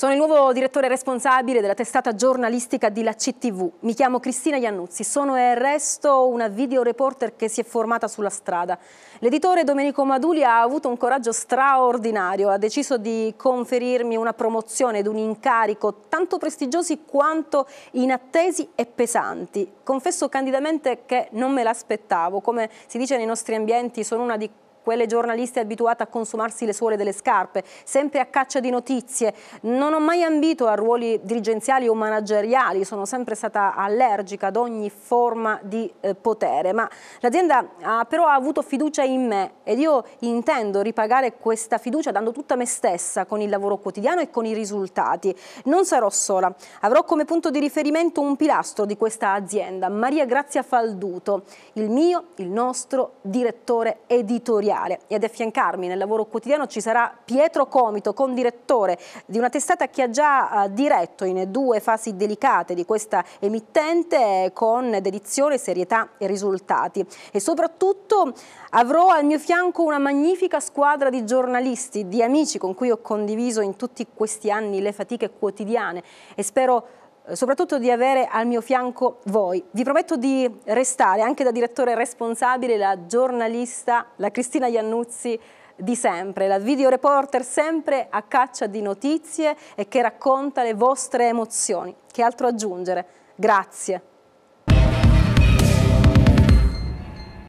Sono il nuovo direttore responsabile della testata giornalistica di La CTV. Mi chiamo Cristina Iannuzzi, sono e resto una videoreporter che si è formata sulla strada. L'editore Domenico Maduli ha avuto un coraggio straordinario, ha deciso di conferirmi una promozione ed un incarico tanto prestigiosi quanto inattesi e pesanti. Confesso candidamente che non me l'aspettavo, come si dice nei nostri ambienti sono una di quelle giornaliste abituate a consumarsi le suole delle scarpe, sempre a caccia di notizie. Non ho mai ambito a ruoli dirigenziali o manageriali, sono sempre stata allergica ad ogni forma di eh, potere, ma l'azienda ha però ha avuto fiducia in me ed io intendo ripagare questa fiducia dando tutta me stessa con il lavoro quotidiano e con i risultati. Non sarò sola, avrò come punto di riferimento un pilastro di questa azienda, Maria Grazia Falduto, il mio, il nostro direttore editoriale editoriale e ad affiancarmi nel lavoro quotidiano ci sarà Pietro Comito, condirettore di una testata che ha già eh, diretto in due fasi delicate di questa emittente con dedizione, serietà e risultati. E soprattutto avrò al mio fianco una magnifica squadra di giornalisti, di amici con cui ho condiviso in tutti questi anni le fatiche quotidiane e spero eh, soprattutto di avere al mio fianco voi. Vi prometto di restare anche da direttore responsabile la giornalista, la Cristina Iannuzzi di sempre, la videoreporter sempre a caccia di notizie e che racconta le vostre emozioni. Che altro aggiungere? Grazie.